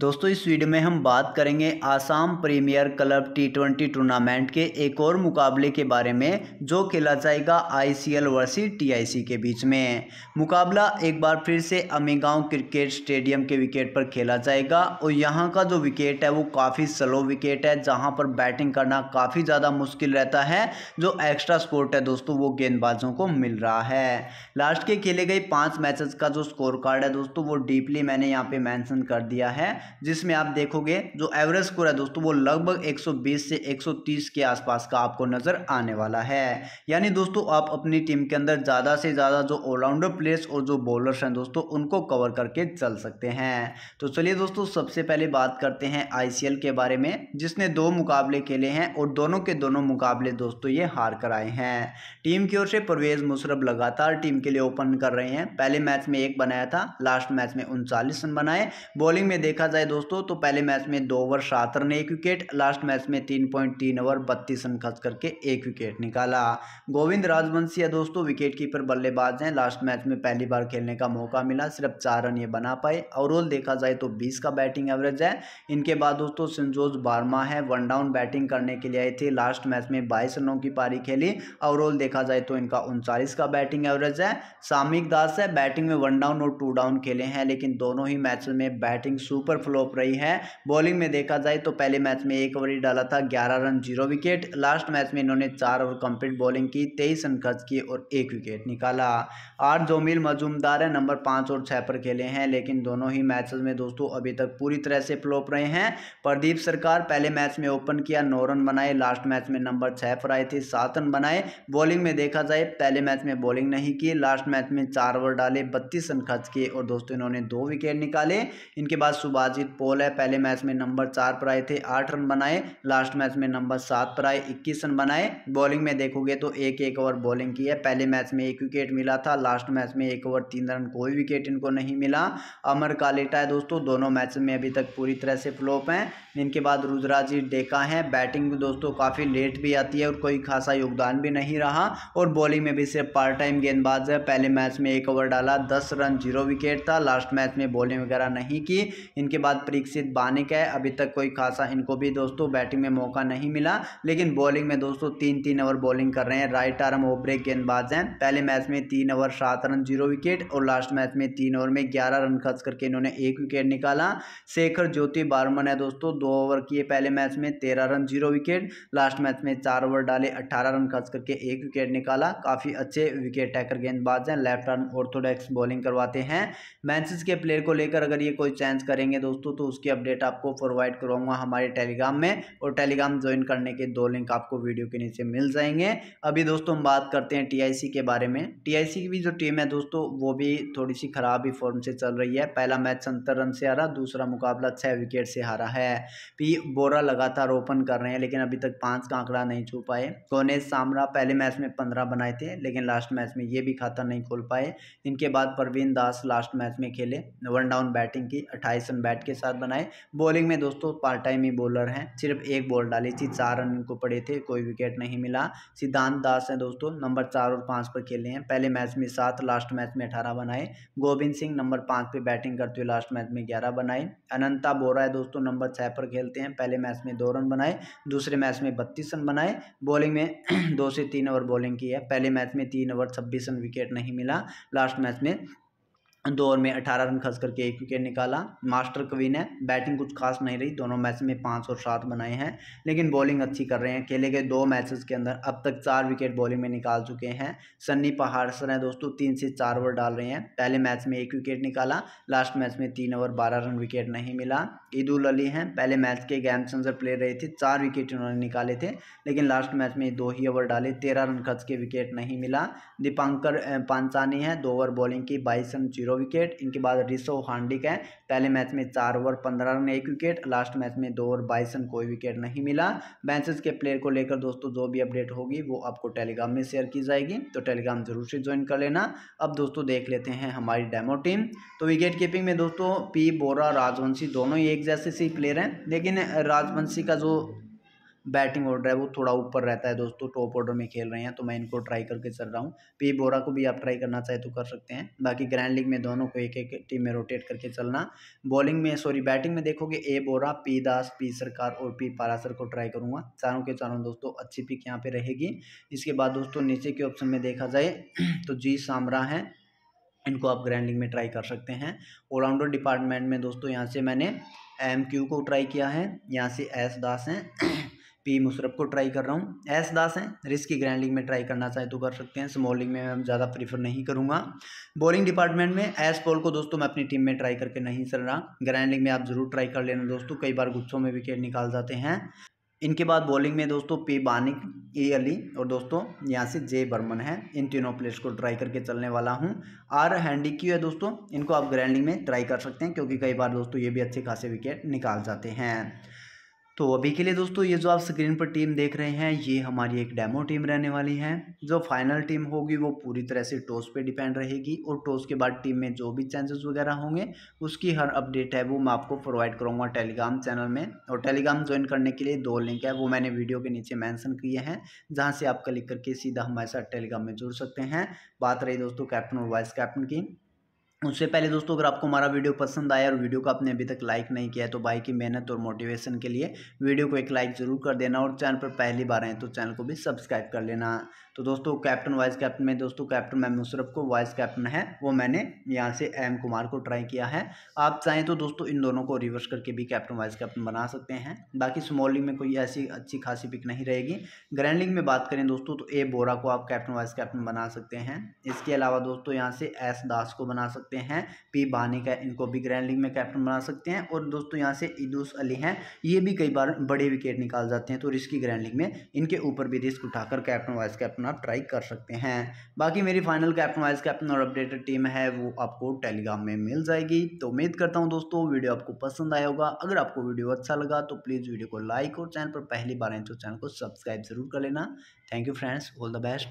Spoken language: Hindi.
दोस्तों इस वीडियो में हम बात करेंगे Assam premier club T twenty tournament के एक और मुकाबले के बारे में जो खेला जाएगा आईसीएल वर्सेस टीआईसी के बीच में मुकाबला एक बार फिर से अमेगांव क्रिकेट स्टेडियम के विकेट पर खेला जाएगा और यहां का जो विकेट है वो काफ़ी स्लो विकेट है जहाँ पर बैटिंग करना काफ़ी ज़्यादा मुश्किल रहता है जो एक्स्ट्रा स्पोर्ट है दोस्तों वो गेंदबाजों को मिल रहा है लास्ट के खेले गए पाँच मैचेस का जो स्कोर कार्ड है दोस्तों वो डीपली मैंने यहाँ पर मैंसन कर दिया है जिसमें आप देखोगे जो एवरेज स्कोर है दोस्तों वो लगभग 120 से 130 के आसपास का आपको नज़र आने वाला है यानी दोस्तों आप अपनी टीम के अंदर ज़्यादा से ज़्यादा जो ऑलराउंडर प्लेयर्स और जो बॉलर्स हैं दोस्तों उनको कवर करके चल सकते हैं तो चलिए दोस्तों सबसे पहले बात करते हैं आई के बारे में जिसने दो मुकाबले खेले हैं और दोनों के दोनों मुकाबले दोस्तों ये हार कर आए हैं टीम की ओर से परवेज़ मुशरफ लगातार टीम के लिए ओपन कर रहे हैं पहले मैच में एक बनाया था लास्ट मैच में उनचालीस रन बनाए बॉलिंग में देखा जाए है दोस्तों तो पहले मैच में दो ओवर सात रन एक विकेट लास्ट मैच में तीन पॉइंट तीन ओवर बत्तीस रन खर्च करके एक विकेट निकाला गोविंद राजवंशी है दोस्तों विकेट कीपर बल्लेबाज हैं लास्ट मैच में पहली बार खेलने का मौका मिला सिर्फ चार रन ये बना पाए ओवरऑल देखा जाए तो बीस का बैटिंग एवरेज है इनके बाद दोस्तों सिंजोज बार्मा है वन डाउन बैटिंग करने के लिए आए थे लास्ट मैच में बाईस रनों की पारी खेली ओवरऑल देखा जाए तो इनका उनचालीस का बैटिंग एवरेज है सामिक दास है बैटिंग में वन डाउन और टू डाउन खेले हैं लेकिन दोनों ही मैच में बैटिंग सुपर फ्लॉप रही है बॉलिंग में देखा जाए तो पहले मैच में एक ओवर ही डाला था ग्यारह run zero wicket last match में इन्होंने चार ओवर कंप्लीट बॉलिंग की तेईस रन खर्च किए और एक विकेट निकाला आठ जोमिल मजूमदार है नंबर पाँच और छः पर खेले हैं लेकिन दोनों ही मैच में दोस्तों अभी तक पूरी तरह से फ्लॉप रहे हैं प्रदीप सरकार पहले मैच में ओपन किया नौ रन बनाए लास्ट मैच में नंबर छः पर आए थे सात रन बनाए बॉलिंग में देखा जाए पहले मैच में बॉलिंग नहीं की लास्ट मैच में चार ओवर डाले बत्तीस रन खर्च किए और दोस्तों इन्होंने दो विकेट निकाले इनके बाद सुबह अजित पोल है पहले मैच में नंबर चार पर आए थे आठ रन बनाए लास्ट मैच में नंबर सात पर आए इक्कीस रन बनाए बॉलिंग में देखोगे तो एक एक ओवर बॉलिंग की है पहले मैच में एक विकेट मिला था लास्ट मैच में एक ओवर तीन रन कोई विकेट इनको नहीं मिला अमर कालेटा है दोस्तों दोनों मैच में अभी तक पूरी तरह से फ्लोप हैं इनके बाद रुद्राजी डेका है बैटिंग भी दोस्तों काफ़ी लेट भी आती है और कोई खासा योगदान भी नहीं रहा और बॉलिंग में भी सिर्फ पार्ट टाइम गेंदबाज है पहले मैच में एक ओवर डाला दस रन जीरो विकेट था लास्ट मैच में बॉलिंग वगैरह नहीं की इनके बाद परीक्षित बानिक है अभी तक कोई खासा इनको भी दोस्तों बैटिंग में मौका नहीं मिला लेकिन बॉलिंग में दोस्तों तीन तीन ओवर बॉलिंग कर रहे हैं राइट आर्म ओवर ब्रेक गेंदबाज हैं पहले मैच में तीन ओवर सात रन जीरो विकेट और लास्ट मैच में तीन ओवर में ग्यारह रन खर्च करके इन्होंने एक विकेट निकाला शेखर ज्योति बारमन है दोस्तों दो ओवर किए पहले मैच में तेरह run zero wicket last match में चार ओवर डाले अट्ठारह रन खर्च करके एक विकेट निकाला काफ़ी अच्छे विकेट टैकर गेंदबाज हैं लेफ्ट आर्म ऑर्थोडॉक्स बॉलिंग करवाते हैं मैचेस के प्लेयर को लेकर अगर ये कोई चेंज करेंगे तो दोस्तों तो उसकी अपडेट आपको प्रोवाइड करवाऊंगा हमारे टेलीग्राम में और टेलीग्राम ज्वाइन करने के दो लिंक आपको वीडियो के नीचे मिल जाएंगे अभी दोस्तों हम बात करते हैं टीआईसी के बारे में टीआईसी की भी जो टीम है दोस्तों वो भी थोड़ी सी खराब ही फॉर्म से चल रही है पहला मैच सत्तर रन से हारा दूसरा मुकाबला छः विकेट से हारा है पी बोरा लगातार ओपन कर रहे हैं लेकिन अभी तक पाँच का आंकड़ा नहीं छू पाए गोनेश सामरा पहले मैच में पंद्रह बनाए थे लेकिन लास्ट मैच में ये भी खाता नहीं खोल पाए इनके बाद प्रवीण दास लास्ट मैच में खेले वन डाउन बैटिंग की अट्ठाईस रन बैटिंग बैट के साथ बनाए बॉलिंग में दोस्तों पार्ट टाइम ही बॉलर हैं सिर्फ एक बॉल डाली थी चार रन इनको पड़े थे कोई विकेट नहीं मिला सिद्धांत दास हैं दोस्तों नंबर चार और पाँच पर खेले हैं पहले मैच में सात लास्ट मैच में अठारह बनाए गोविंद सिंह नंबर पाँच पर बैटिंग करते हुए लास्ट मैच में ग्यारह बनाए अनंता बोरा है दोस्तों नंबर छः पर खेलते हैं पहले मैच में दो रन बनाए दूसरे मैच में बत्तीस रन बनाए बॉलिंग में दो से तीन ओवर बॉलिंग की है पहले मैच में तीन ओवर छब्बीस रन विकेट नहीं मिला लास्ट मैच में दो ओवर में अठारह रन खर्च करके एक विकेट निकाला मास्टर कवीन ने बैटिंग कुछ खास नहीं रही दोनों मैच में पाँच और सात बनाए हैं लेकिन बॉलिंग अच्छी कर रहे हैं खेले गए दो मैचेस के अंदर अब तक चार विकेट बॉलिंग में निकाल चुके हैं सन्नी पहाड़सर हैं दोस्तों तीन से चार ओवर डाल रहे हैं पहले मैच में एक विकेट निकाला लास्ट मैच में तीन ओवर बारह रन विकेट नहीं मिला ईद उल अली हैं पहले मैच के गेम चेंजर प्लेयर रहे थे चार विकेट उन्होंने निकाले थे लेकिन लास्ट मैच में दो ही ओवर डाले तेरह रन खर्च के विकेट नहीं मिला दीपांकर पांचानी हैं दो ओवर बॉलिंग की बाईस रन जीरो जीरो विकेट इनके बाद रिसो हांडिक हैं पहले मैच में चार ओवर पंद्रह रन एक विकेट लास्ट मैच में दो ओवर बाईस रन कोई विकेट नहीं मिला बैंसेज के प्लेयर को लेकर दोस्तों जो भी अपडेट होगी वो आपको टेलीग्राम में शेयर की जाएगी तो टेलीग्राम जरूर से ज्वाइन कर लेना अब दोस्तों देख लेते हैं हमारी डेमो टीम तो विकेट कीपिंग में दोस्तों पी बोरा राजवंशी दोनों ही एक जैसे से प्लेयर हैं लेकिन राजवंशी का जो बैटिंग ऑर्डर है वो थोड़ा ऊपर रहता है दोस्तों टॉप ऑर्डर में खेल रहे हैं तो मैं इनको ट्राई करके चल रहा हूँ पी बोरा को भी आप ट्राई करना चाहे तो कर सकते हैं बाकी ग्रैंड लीग में दोनों को एक एक टीम में रोटेट करके चलना बॉलिंग में सॉरी बैटिंग में देखोगे ए बोरा पी दास पी सरकार और पी पारासर को ट्राई करूँगा चारों के चारों दोस्तों अच्छी पिक यहाँ पर रहेगी इसके बाद दोस्तों नीचे के ऑप्शन में देखा जाए तो जी सामरा है इनको आप ग्रैंड लीग में ट्राई कर सकते हैं ऑलराउंडर डिपार्टमेंट में दोस्तों यहाँ से मैंने एम क्यू को ट्राई किया है यहाँ से एस दास हैं पी मुशरफ को ट्राई कर रहा हूँ एस दास हैं रिस्की ग्रैंड लीग में ट्राई करना चाहे तो कर सकते हैं स्मॉल लीग में मैं ज़्यादा प्रीफर नहीं करूँगा बॉलिंग डिपार्टमेंट में एस पॉल को दोस्तों मैं अपनी टीम में ट्राई करके नहीं चल रहा ग्रैंड लीग में आप ज़रूर ट्राई कर लेना दोस्तों कई बार गुस्सों में विकेट निकाल जाते हैं इनके बाद बॉलिंग में दोस्तों पी बानिक ए अली और दोस्तों यहाँ से जे बर्मन है इन तीनों प्लेयर्स को ट्राई करके चलने वाला हूँ आर हैंडी क्यू है दोस्तों इनको आप ग्राइंडिंग में ट्राई कर सकते हैं क्योंकि कई बार दोस्तों ये भी अच्छे खासे विकेट निकाल जाते हैं तो अभी के लिए दोस्तों ये जो आप स्क्रीन पर टीम देख रहे हैं ये हमारी एक डेमो टीम रहने वाली है जो फाइनल टीम होगी वो पूरी तरह से टॉस पे डिपेंड रहेगी और टॉस के बाद टीम में जो भी चेंजेस वगैरह होंगे उसकी हर अपडेट है वो मैं आपको प्रोवाइड करूँगा टेलीग्राम चैनल में और टेलीग्राम ज्वाइन करने के लिए दो लिंक है वो मैंने वीडियो के नीचे मैंसन किए हैं जहाँ से आप क्लिक करके सीधा हमारे साथ टेलीग्राम में जुड़ सकते हैं बात रही दोस्तों कैप्टन और वाइस कैप्टन की उससे पहले दोस्तों अगर आपको हमारा वीडियो पसंद आया और वीडियो को आपने अभी तक लाइक नहीं किया है तो भाई की मेहनत और मोटिवेशन के लिए वीडियो को एक लाइक ज़रूर कर देना और चैनल पर पहली बार आए तो चैनल को भी सब्सक्राइब कर लेना तो दोस्तों कैप्टन वाइस कैप्टन में दोस्तों कैप्टन मैं मुशरफ को वाइस कैप्टन है वो मैंने यहाँ से एम कुमार को ट्राई किया है आप चाहें तो दोस्तों इन दोनों को रिवर्स करके भी कैप्टन वाइस कैप्टन बना सकते हैं बाकी स्मॉल लीग में कोई ऐसी अच्छी खासी पिक नहीं रहेगी ग्रैंड लीग में बात करें दोस्तों तो ए बोरा को आप कैप्टन वाइस कैप्टन बना सकते हैं इसके अलावा दोस्तों यहाँ से एस दास को बना सकते हैं पी बानी का इनको भी ग्रैंड लीग में कैप्टन बना सकते हैं और दोस्तों यहाँ से ईदूस अली हैं ये भी कई बार बड़े विकेट निकाल जाते हैं तो रिस्की ग्रैंड लीग में इनके ऊपर भी रिस्क उठाकर कैप्टन वाइस कैप्टन आप ट्राई कर सकते हैं बाकी मेरी फाइनल कैप्टन वाइज कैप्टन और अपडेटेड टीम है वो आपको टेलीग्राम में मिल जाएगी तो उम्मीद करता हूँ दोस्तों वीडियो आपको पसंद आया होगा अगर आपको वीडियो अच्छा लगा तो प्लीज़ वीडियो को लाइक और चैनल पर पहली बार आए तो चैनल को सब्सक्राइब जरूर कर लेना thank you friends all the best